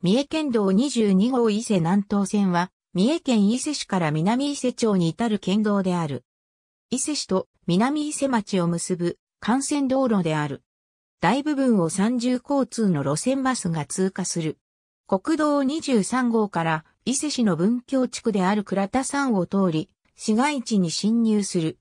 三重県道22号伊勢南東線は、三重県伊勢市から南伊勢町に至る県道である。伊勢市と南伊勢町を結ぶ幹線道路である。大部分を三重交通の路線バスが通過する。国道23号から伊勢市の文京地区である倉田山を通り、市街地に侵入する。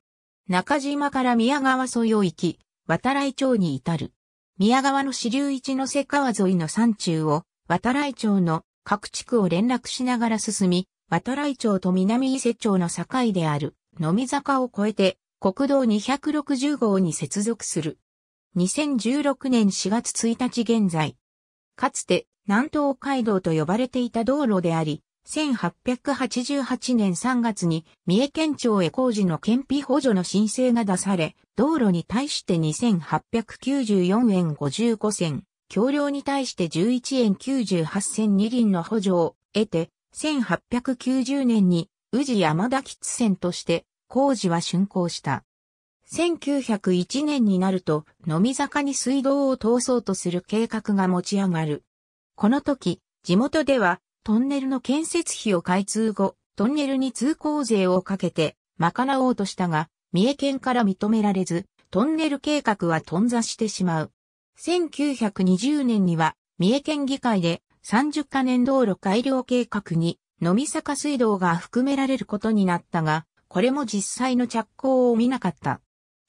中島から宮川沿いを行き、渡来町に至る。宮川の支流一の瀬川沿いの山中を渡来町の各地区を連絡しながら進み、渡来町と南伊勢町の境である、飲み坂を越えて、国道260号に接続する。2016年4月1日現在。かつて、南東街道と呼ばれていた道路であり、1888年3月に三重県庁へ工事の県費補助の申請が出され、道路に対して2894円55銭、橋梁に対して11円98銭2輪の補助を得て、1890年に宇治山田吉線として工事は竣工した。1901年になると、飲み坂に水道を通そうとする計画が持ち上がる。この時、地元では、トンネルの建設費を開通後、トンネルに通行税をかけて、賄おうとしたが、三重県から認められず、トンネル計画は頓挫してしまう。1920年には、三重県議会で30カ年道路改良計画に、飲み坂水道が含められることになったが、これも実際の着工を見なかった。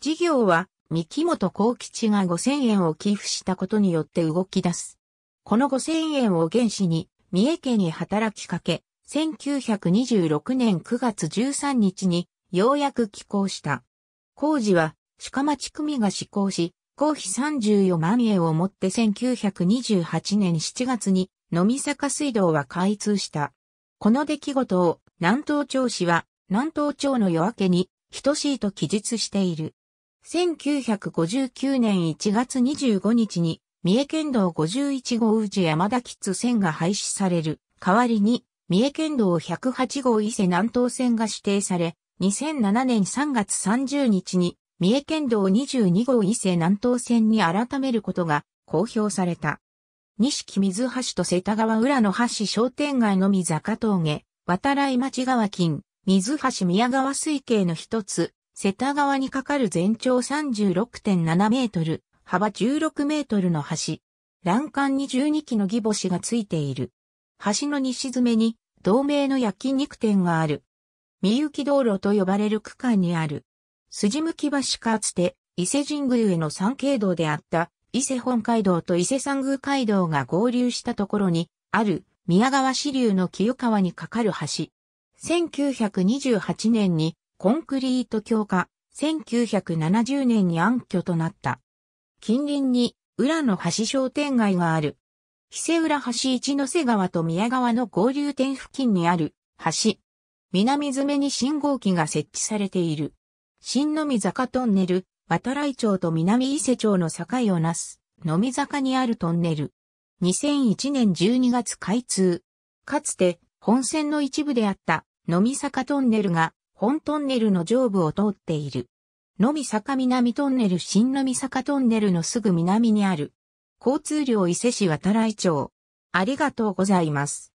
事業は、三木本幸吉が5000円を寄付したことによって動き出す。この5000円を原資に、三重県に働きかけ、1926年9月13日に、ようやく寄港した。工事は、鹿町組が施行し、公費34万円をもって1928年7月に、飲み坂水道は開通した。この出来事を、南東町市は、南東町の夜明けに、等しいと記述している。1959年1月25日に、三重県道51号宇治山田吉線が廃止される。代わりに、三重県道108号伊勢南東線が指定され、2007年3月30日に三重県道22号伊勢南東線に改めることが公表された。西木水橋と瀬田川浦の橋商店街のみ坂峠、渡来町川近、水橋宮川水系の一つ、瀬田川に架かる全長36.7メートル、幅16メートルの橋。欄干に12基の義母がついている。橋の西詰めに、同名の焼肉店がある。三行道路と呼ばれる区間にある。筋向き橋かつて、伊勢神宮への参景道であった、伊勢本街道と伊勢山宮街道が合流したところに、ある、宮川支流の清川に架かる橋。1928年にコンクリート強化、1970年に暗挙となった。近隣に浦の橋商店街がある。伊勢浦橋一ノ瀬川と宮川の合流点付近にある橋。南詰めに信号機が設置されている。新のみ坂トンネル、渡来町と南伊勢町の境をなす、のみ坂にあるトンネル。2001年12月開通。かつて、本線の一部であった、のみ坂トンネルが、本トンネルの上部を通っている。のみ坂南トンネル新のみ坂トンネルのすぐ南にある。交通量伊勢市渡来町。ありがとうございます。